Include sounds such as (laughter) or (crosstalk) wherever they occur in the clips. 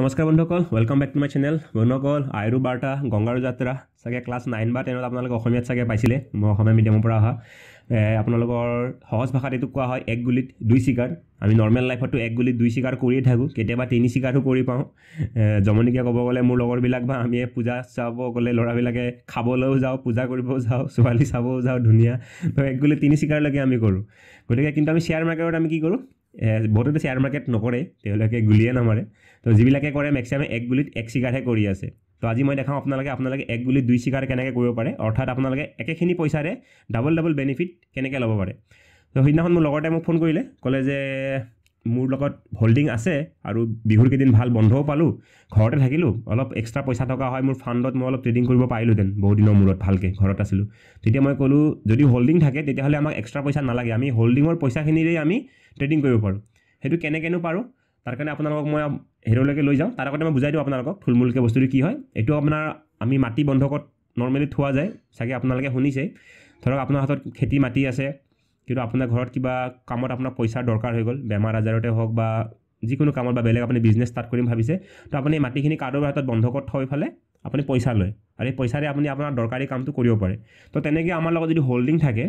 নমস্কাৰ বন্ধুসকল welcome back to my channel বন্ধুসকল আইৰু বাৰ্তা গংগাৰু যাত্ৰা চাগে ক্লাছ নাইন বা টেনত আপোনালোকে অসমীয়াত চাগে পাইছিলে মই অসমীয়া মিডিয়ামৰ পৰা অহা আপোনালোকৰ সহজ ভাষাত এইটো কোৱা হয় এক গুলিত দুই চিগাৰ আমি নৰ্মেল লাইফতো এক গুলিত দুই চিগাৰ কৰিয়ে থাকোঁ কেতিয়াবা তিনি চিগাৰো কৰি পাওঁ জমনিকে ক'ব গ'লে মোৰ লগৰবিলাক বা আমি পূজা চাব গ'লে ল'ৰাবিলাকে খাবলৈও যাওঁ পূজা কৰিবও যাওঁ ছোৱালী চাবও যাওঁ ধুনীয়া ত' এক গুলিত তিনি চিগাৰলৈকে আমি কৰোঁ গতিকে কিন্তু আমি শ্বেয়াৰ মাৰ্কেটত আমি কি কৰোঁ বহুতে শ্বেয়াৰ মাৰ্কেট নকৰে তেওঁলোকে গুলিয়ে নামাৰে তো যিবিলাকে কৰে মেক্সিমাম এক গুলিত এক চিগাৰহে কৰি আছে তো আজি মই দেখাওঁ আপোনালোকে আপোনালোকে এক গুলিত দুই চিগাৰ কেনেকৈ কৰিব পাৰে অৰ্থাৎ আপোনালোকে একেখিনি পইচাৰে ডাবল ডাবল বেনিফিট কেনেকৈ ল'ব পাৰে তো সেইদিনাখন মোৰ লগতে মোক ফোন কৰিলে ক'লে যে মোৰ লগত হোল্ডিং আছে আৰু বিহুৰ কেইদিন ভাল বন্ধও পালোঁ ঘৰতে থাকিলোঁ অলপ এক্সট্ৰা পইচা থকা হয় মোৰ ফাণ্ডত মই অলপ ট্ৰেডিং কৰিব পাৰিলোঁহেঁতেন বহুদিনৰ মূৰত ভালকৈ ঘৰত আছিলোঁ তেতিয়া মই ক'লোঁ যদি হোল্ডিং থাকে তেতিয়াহ'লে আমাক এক্সট্ৰা পইচা নালাগে আমি হোল্ডিঙৰ পইচাখিনিৰে আমি ট্ৰেডিং কৰিব পাৰোঁ সেইটো কেনেকৈনো পাৰোঁ তাৰ কাৰণে আপোনালোকক মই হেৰিলৈকে লৈ যাওঁ তাৰ আগতে মই বুজাই দিওঁ আপোনালোকক থুলমূলকৈ বস্তুটো কি হয় এইটো আপোনাৰ আমি মাটি বন্ধকত নৰ্মেলি থোৱা যায় চাগে আপোনালোকে শুনিছেই ধৰক আপোনাৰ হাতত খেতি মাটি আছে কিন্তু আপোনাৰ ঘৰত কিবা কামত আপোনাৰ পইচাৰ দৰকাৰ হৈ গ'ল বেমাৰ আজাৰতে হওক বা যিকোনো কামত বা বেলেগ আপুনি বিজনেছ ষ্টাৰ্ট কৰিম ভাবিছে তো আপুনি এই মাটিখিনি কাৰ্ডৰ হাতত বন্ধকত থৈ পেলাই আপুনি পইচা লয় আৰু এই পইচাৰে আপুনি আপোনাৰ দৰকাৰী কামটো কৰিব পাৰে তো তেনেকৈ আমাৰ লগত যদি হোল্ডিং থাকে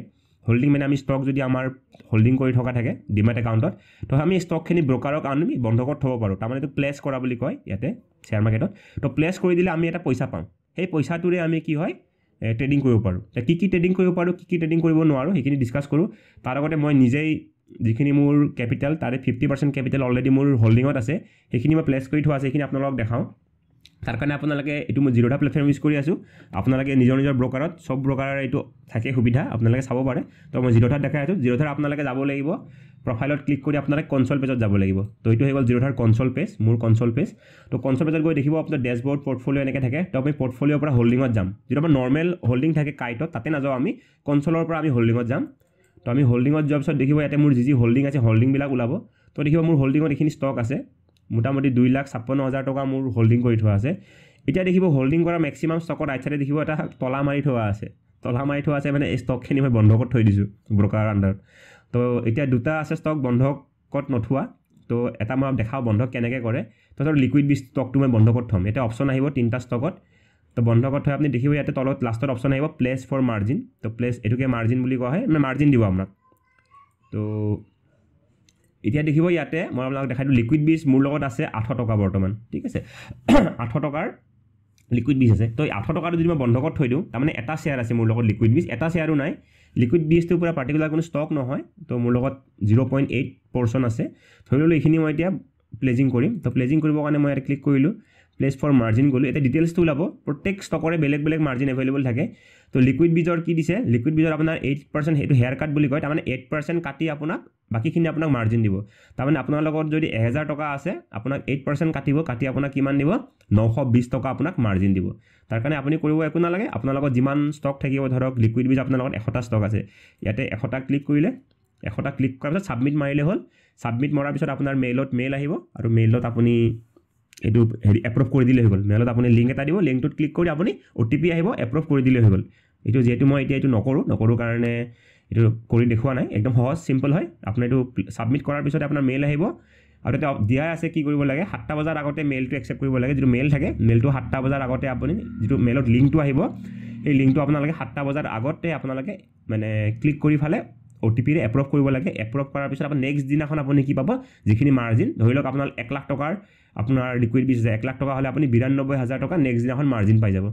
হ'ল্ডিং মানে আমি ষ্টক যদি আমাৰ হোল্ডিং কৰি থকা থাকে ডিমেট একাউণ্টত তো আমি ষ্টকখিনি ব্ৰকাৰক আনি বন্ধকত থ'ব পাৰোঁ তাৰমানে এইটো প্লেছ কৰা বুলি কয় ইয়াতে শ্বেয়াৰ মাৰ্কেটত তো প্লেচ কৰি দিলে আমি এটা পইচা পাওঁ সেই পইচাটোৰে আমি কি হয় ট্ৰেডিং কৰিব পাৰোঁ এতিয়া কি কি ট্ৰেডিং কৰিব পাৰোঁ কি কি ট্ৰেডিং কৰিব নোৱাৰোঁ সেইখিনি ডিছকাছ কৰোঁ তাৰ আগতে মই নিজেই যিখিনি মোৰ কেপিটেল তাৰে ফিফটি পাৰ্চেণ্ট কেপিটেল অলৰেডি মোৰ হোল্ডিঙত আছে সেইখিনি মই প্লেছ কৰি থোৱা আছে সেইখিনি আপোনালোকক দেখাওঁ তাৰ কাৰণে আপোনালোকে এইটো মই জিৰ'ধা প্লেটফৰ্ম ইউজ কৰি আছোঁ আপোনালোকে নিজৰ নিজৰ ব্ৰকাৰত চব ব্ৰকাৰৰ এইটো থাকে সুবিধা আপোনালোকে চাব পাৰে তো মই জিৰ'ধাত দেখাই আছোঁ জিৰ'ধাৰ আপোনালোকে যাব লাগিব প্ৰফাইলত ক্লিক কৰি আপোনালোকে কনচল পেজত যাব লাগিব তো এইটো হৈ গ'ল জিৰ'ধাৰ কনচল পেজ মোৰ কনচল পেজ তো কনচল পেজত গৈ দেখিব আপোনাৰ ডেছবৰ্ড পৰ্টফলিঅ' এনেকৈ থাকে তো আমি পৰ্টফলিঅ'ৰ পৰা হ'ল্ডিঙত যাম যিটো আমাৰ নৰ্মেল হ'ল্ডিং থাকে কাইটত তাতে নাযাওঁ আমি কনচলৰ পৰা আমি হ'ল্ডিঙত যাম তো আমি হ'ল্ডিঙত যোৱাৰ পিছত দেখিব ইয়াতে মোৰ যি যি হ'ল্ডিং আছে হ'ল্ডিংবিলাক ওলাব তো দেখিব মোৰ হ'ল্ডিঙত এইখিনি ষ্টক আছে মোটামুটি দুই লাখ ছাপন্ন হাজাৰ টকা মোৰ হোল্ডিং কৰি থোৱা আছে এতিয়া দেখিব হোল্ডিং কৰা মেক্সিমাম ষ্টকত আইড চাইডে দেখিব এটা তলা মাৰি থোৱা আছে তলা মাৰি থোৱা আছে মানে এই ষ্টকখিনি মই বন্ধ কৰি থৈ দিছোঁ ব্ৰ'কাৰৰ আণ্ডাৰত তো এতিয়া দুটা আছে ষ্টক বন্ধকত নথোৱা ত' এটা মই দেখাওঁ বন্ধক কেনেকৈ কৰে তাৰপিছত লিকুইড বিচ ষ্টকটো মই বন্ধকত থ'ম এতিয়া অপশ্যন আহিব তিনিটা ষ্টকত ত' বন্ধকত থৈ আপুনি দেখিব ইয়াতে তলত লাষ্টত অপশ্যন আহিব প্লেচ ফৰ মাৰ্জিন ত' প্লেচ এইটোকে মাৰ্জিন বুলি কোৱা হয় মানে মাৰ্জিন দিব আপোনাক তো এতিয়া দেখিব ইয়াতে মই আপোনালোকক দেখাই দিওঁ লিকুইড বীজ মোৰ লগত আছে আঠশ টকা বৰ্তমান ঠিক আছে (clears throat) আঠশ টকাৰ লিকুইড বীজ আছে তো আঠশ টকাটো যদি মই বন্ধকত থৈ দিওঁ তাৰমানে এটা শ্বেয়াৰ আছে মোৰ লগত লিকুইড বীজ এটা শ্বেয়াৰো নাই লিকুইড বীজটো পূৰা পাৰ্টিকুলাৰ কোনো ষ্টক নহয় তো মোৰ লগত জিৰ' পইণ্ট এইট পৰ্চন আছে ধৰি ল'লোঁ এইখিনি মই এতিয়া প্লেজিং কৰিম তো প্লেজিং কৰিবৰ কাৰণে মই ইয়াত ক্লিক কৰিলোঁ প্লেচ ফৰ মাৰ্জিন গ'লোঁ এতিয়া ডিটেইলছটো ওলাব প্ৰত্যেক ষ্টকৰে বেলেগ বেলেগ মাৰ্জিন এভেইলেবল থাকে তো লিকুইড বীজৰ কি দিছে লিকুইড বীজৰ আপোনাৰ এইট পাৰ্চেণ্ট সেইটো হেয়াৰ কাট বুলি কয় তাৰমানে এইট পাৰ্চেণ্ট কাটি আপোনাক বাকীখিনি আপোনাক মাৰ্জিন দিব তাৰমানে আপোনাৰ লগত যদি এহেজাৰ টকা আছে আপোনাক এইট পাৰ্চেণ্ট কাটিব কাটি আপোনাক কিমান দিব নশ বিছ টকা আপোনাক মাৰ্জিন দিব তাৰ কাৰণে আপুনি কৰিব একো নালাগে আপোনাৰ লগত যিমান ষ্টক থাকিব ধৰক লিকুইড উইজ আপোনাৰ লগত এশটা ষ্টক আছে ইয়াতে এশটা ক্লিক কৰিলে এশটা ক্লিক কৰাৰ পিছত ছাবমিট মাৰিলে হ'ল ছাবমিট মৰাৰ পিছত আপোনাৰ মেইলত মেইল আহিব আৰু মেইলত আপুনি এইটো হেৰি এপ্ৰুভ কৰি দিলে হৈ গ'ল মেইলত আপুনি লিংক এটা দিব লিংকটোত ক্লিক কৰি আপুনি অ' টি পি আহিব এপ্ৰুভ কৰি দিলে হৈ গ'ল এইটো যিহেতু মই এতিয়া এইটো নকৰোঁ নকৰোঁ কাৰণে এইটো কৰি দেখুওৱা নাই একদম সহজ চিম্পল হয় আপুনি এইটো ছাবমিট কৰাৰ পিছতে আপোনাৰ মেইল আহিব আৰু তাতে দিয়াই আছে কি কৰিব লাগে সাতটা বজাৰ আগতে মেইলটো একচেপ্ট কৰিব লাগে যিটো মেইল থাকে মেইলটো সাতটা বজাৰ আগতে আপুনি যিটো মেইলত লিংকটো আহিব সেই লিংকটো আপোনালোকে সাতটা বজাৰ আগতে আপোনালোকে মানে ক্লিক কৰি ফালে অ' টি পিৰে এপ্ৰুভ কৰিব লাগে এপ্ৰুভ কৰাৰ পিছত আপুনি নেক্সট দিনাখন আপুনি কি পাব যিখিনি মাৰ্জিন ধৰি লওক আপোনাৰ এক লাখ টকাৰ আপোনাৰ লিকুইড বিছ হাজাৰ এক লাখ টকা হ'লে আপুনি বিৰান্নব্বৈ হাজাৰ টকা নেক্সট দিনাখন মাৰ্জিন পাই যাব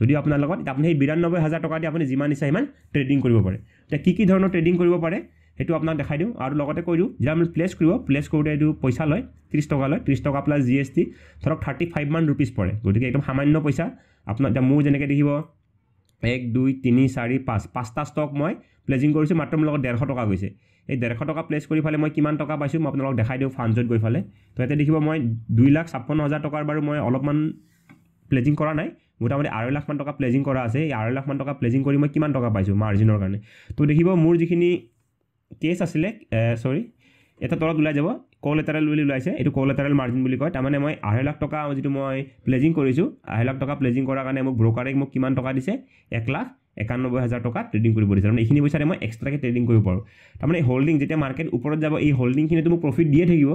যদি আপোনাৰ লগত আপুনি সেই বিৰান্নব্বৈ হাজাৰ টকা দি আপুনি যিমান ইচ্ছা সিমান ট্ৰেডিং কৰিব পাৰে এতিয়া কি কি ধৰণৰ ট্ৰেডিং কৰিব পাৰে সেইটো আপোনাক দেখাই দিওঁ আৰু লগতে কৈ দিওঁ যেতিয়া আপুনি প্লেচ কৰিব প্লেছ কৰোঁতে এইটো পইচা লয় ত্ৰিছ টকা লয় ত্ৰিছ টকা প্লাছ জি এছ টি ধৰক থাৰ্টি ফাইভ মান ৰুপিজ পৰে গতিকে একদম সামান্য পইচা আপোনাৰ এতিয়া মোৰ যেনেকৈ দেখিব এক দুই তিনি চাৰি পাঁচ পাঁচটা ষ্টক মই প্লেজিং কৰিছোঁ মাত্ৰ মোৰ লগত ডেৰশ টকা গৈছে এই ডেৰশ টকা প্লেচ কৰি ফালে মই কিমান টকা পাইছোঁ মই আপোনালোকক দেখাই দিওঁ ফাণ্ডছত গৈ পেলাই তো ইয়াতে দেখিব মই দুই লাখ ছাপন্ন হাজাৰ টকাৰ বাৰু মই অলপমান প্লেজিং কৰা নাই মোটামুটি আঢ়ৈ লাখমান টকা প্লেজিং কৰা আছে এই আঢ়ৈ লাখমান টকা প্লেজিং কৰি মই কিমান টকা পাইছোঁ মাৰ্জিনৰ কাৰণে তো দেখিব মোৰ যিখিনি কেছ আছিলে চৰি এটা তলত ওলাই যাব লেটাৰেল বুলি ওলাইছে এইটো লেটাৰেল মাৰ্জিন বুলি কয় তাৰমানে মই আঢ়ৈ লাখ টকা যিটো মই প্লেজিং কৰিছোঁ আঢ়ৈ লাখ টকা প্লেজিং কৰাৰ কাৰণে মোক ব্ৰ'কাৰে মোক কিমান টকা দিছে এক লাখ একানব্বৈ হাজাৰ টকা ট্ৰেডিং কৰিব দিছে তাৰমানে এইখিনি পইচাৰে মই এক্সট্ৰাকৈ ট্ৰেডিং কৰিব পাৰোঁ তাৰমানে হ'ল্ডিং যেতিয়া মাৰ্কেট ওপৰত যাব এই হ'ল্ডিংখিনিতো মোক প্ৰফিট দিয়ে থাকিব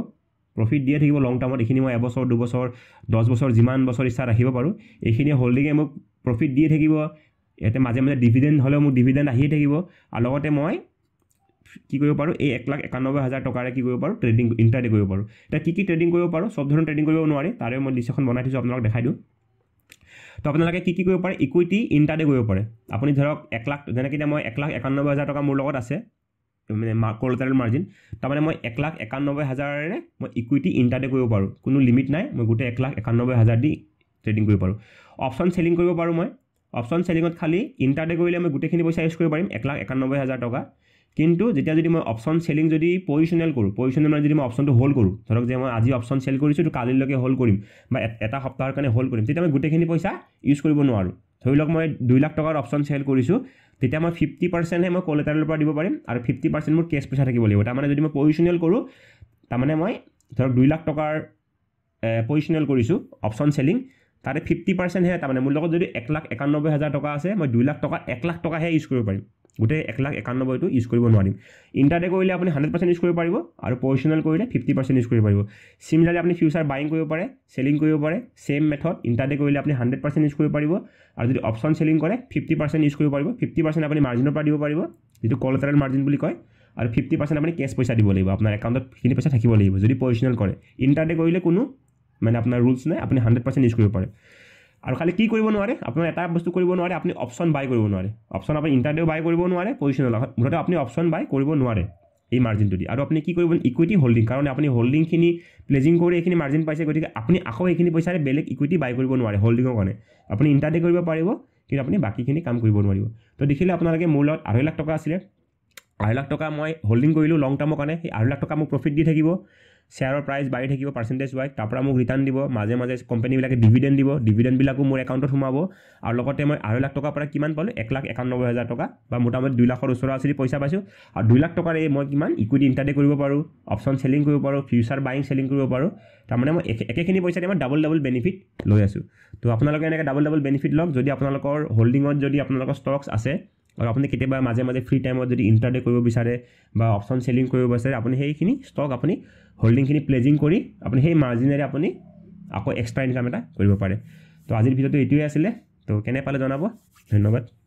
প্ৰফিট দিয়ে থাকিব লং টাৰ্মত এইখিনি মই এবছৰ দুবছৰ দহ বছৰ যিমান বছৰ ইচ্ছা ৰাখিব পাৰোঁ এইখিনিয়ে হোল্ডিঙে মোক প্ৰফিট দিয়ে থাকিব ইয়াতে মাজে মাজে ডিভিডেণ্ড হ'লেও মোক ডিভিডেণ্ড আহিয়ে থাকিব আৰু লগতে মই কি কৰিব পাৰোঁ এই এক লাখ একানব্বৈ হাজাৰ টকাৰে কি কৰিব পাৰোঁ ট্ৰেডিং ইণ্টাৰডে কৰিব পাৰোঁ এতিয়া কি কি ট্ৰেডিং কৰিব পাৰোঁ চব ধৰণৰ ট্ৰেডিং কৰিব নোৱাৰি তাৰে মই লিষ্ট এখন বনাই থৈছোঁ আপোনালোকক দেখাই দিওঁ তো আপোনালোকে কি কি কৰিব পাৰে ইকুইটি ইণ্টাৰডে কৰিব পাৰে আপুনি ধৰক এক লাখ যেনেকৈ এতিয়া মই এক লাখ একানব্বৈ হাজাৰ টকা মোৰ লগত আছে মানে কলজাৰেল মাৰ্জিন তাৰমানে মই এক লাখ একানব্বৈ হাজাৰেৰে মই ইকুইটি ইণ্টাৰডে কৰিব পাৰোঁ কোনো লিমিট নাই মই গোটেই এক লাখ একানব্বৈ হাজাৰ দি ট্ৰেডিং কৰিব পাৰোঁ অপশ্যন চেলিং কৰিব পাৰোঁ মই অপশ্যন চেলিঙত খালি ইণ্টাৰডে কৰিলে মই গোটেইখিনি পইচা ইউজ কৰিব পাৰিম এক লাখ একানব্বৈ হাজাৰ টকা কিন্তু যেতিয়া যদি মই অপশ্যন চেলিং যদি পজিশ্যনেল কৰোঁ পজিশ্যনেল মানে যদি মই অপশ্যনটো হ'ল্ড কৰোঁ ধৰক যে মই আজি অপশ্যন চেল কৰিছোঁ তো কালিলৈকে হ'ল্ড কৰিম বা এটা সপ্তাহৰ কাৰণে হ'ল্ড কৰিম তেতিয়া মই গোটেইখিনি পইচা ইউজ কৰিব নোৱাৰোঁ ধৰি লওক মই দুই লাখ টকাৰ অপশ্যন চেল কৰিছোঁ তেতিয়া মই ফিফটি পাৰ্চেণ্টহে মই কলেটাৰেলৰ পৰা দিব পাৰিম আৰু ফিফটি পাৰ্চেণ্ট মোৰ কেছ পইচা থাকিব লাগিব তাৰমানে যদি মই পজিশ্যনেল কৰোঁ তাৰমানে মই ধৰক দুই লাখ টকাৰ পজিশ্যনেল কৰিছোঁ অপশ্যন চেলিং তাতে ফিফটি পাৰ্চেণ্টহে তাৰমানে মোৰ লগত যদি এক লাখ একানব্বৈ হাজাৰ টকা আছে মই দুই লাখ টকা এক লাখ টকাহে ইউজ কৰিব পাৰিম গোটেই এক লাখ একানব্বৈটো ইউজ কৰিব নোৱাৰিম ইণ্টাৰডে কৰিলে আপুনি হাণ্ড্ৰেড পাৰ্চেণ্ট ইউজ কৰিব পাৰিব আৰু পৰ্চনেল কৰিলে ফিফটি পাৰ্চেণ্ট ইউজ কৰিব পাৰিব চিমিলাৰলি আপুনি ফিউচাৰ বাইং কৰিব পাৰে চেলিং কৰিব পাৰে ছেম মেথড ইণ্টাৰডে কৰিলে আপুনি হাণ্ড্ৰেড পাৰ্চেণ্ট ইউজ কৰিব পাৰিব আৰু যদি অপশ্যন চেলিং কৰে ফিফটি পাৰ্চেণ্ট ইউজ কৰিব পাৰিব ফিফটি পাৰ্চেণ্ট আপুনি মাৰ্জিনৰ পৰা দিব পাৰিব যিটো কলেটাৰেল মাৰ্জিন বুলি কয় আৰু ফিফটি পাৰ্চেণ্ট আপুনি কেছ পইচা দিব লাগিব আপোনাৰ একাউণ্টত সেইখিনি পইচা থাকিব লাগিব যদি পৰ্চনেল কৰে ইণ্টাৰডে কৰিলে কোনো মানে আপোনাৰ ৰুলছ নাই আপুনি হাণ্ড্ৰেড পাৰ্চেণ্ট ইউজ কৰিব পাৰে আৰু খালি কি কৰিব নোৱাৰে আপোনাৰ এটা বস্তু কৰিব নোৱাৰে আপুনি অপশ্যন বাই কৰিব নোৱাৰে অপশ্যন আপুনি ইণ্টাৰভিউ বাই কৰিব নোৱাৰে পজিশ্যন মুঠতে আপুনি অপশ্যন বাই কৰিব নোৱাৰে এই মাৰ্জিনটো দি আৰু আপুনি কি কৰিব ইকুইটি হ'ল্ডিং কাৰণ আপুনি হ'ল্ডিংখিনি প্লেজিং কৰি এইখিনি মাৰ্জিন পাইছে গতিকে আপুনি আকৌ এইখিনি পইচাৰে বেলেগ ইকুইটি বাই কৰিব নোৱাৰে হ'ল্ডিঙৰ কাৰণে আপুনি ইণ্টাৰডে কৰিব পাৰিব কিন্তু আপুনি বাকীখিনি কাম কৰিব নোৱাৰিব তো দেখিলে আপোনালোকে মোৰ লগত আঢ়ৈ লাখ টকা আছিলে আঢ়ৈ লাখ টকা মই হোল্ডিং কৰিলোঁ লং টাৰ্মৰ কাৰণে সেই আঢ়ৈ লাখ টকা মোক প্ৰফিট দি থাকিব শ্বেয়াৰৰ প্ৰাইচ বাঢ়ি থাকিব পাৰ্চেণ্টেজ ৱাইজ তাৰ পৰা মোক ৰিটাৰ্ণ দিব মাজে মাজে কোম্পানীবিলাকে ডিভিডেণ্ড দিব ডিভিডেণ্ডবিলাকো মোৰ একাউণ্টত সোমাব আৰু লগতে মই আঢ়ৈ লাখ টকাৰ পৰা কিমান পালোঁ এক লাখ একানব্বৈ হাজাৰ টকা বা মোটামুটি দুই লাখৰ ওচৰা ওচৰি পইচা পাইছোঁ আৰু দুই লাখ টকাৰে মই কিমান ইকুইটি ইণ্টাৰডে কৰিব পাৰোঁ অপশ্যন চেলিং কৰিব পাৰোঁ ফিউচাৰ বাইং চেলিং কৰিব পাৰোঁ তাৰমানে মই একেখিনি পইচাৰে মই ডাবল ডাবল বেনিফিট লৈ আছোঁ তো আপোনালোকে এনেকৈ ডাবল ডাবল বেনিফিট লওক যদি আপোনালোকৰ হোল্ডিঙত যদি আপোনালোকৰ ষ্টকছ আছে আৰু আপুনি কেতিয়াবা মাজে মাজে ফ্ৰী টাইমত যদি ইণ্টাৰডে কৰিব বিচাৰে বা অপশ্যন চেলিং কৰিব বিচাৰে আপুনি সেইখিনি ষ্টক আপুনি হোল্ডিংখিনি প্লেজিং কৰি আপুনি সেই মাৰ্জিনেৰে আপুনি আকৌ এক্সট্ৰা ইনকাম এটা কৰিব পাৰে তো আজিৰ ভিডিঅ'টো এইটোৱে আছিলে তো কেনে পালে জনাব ধন্যবাদ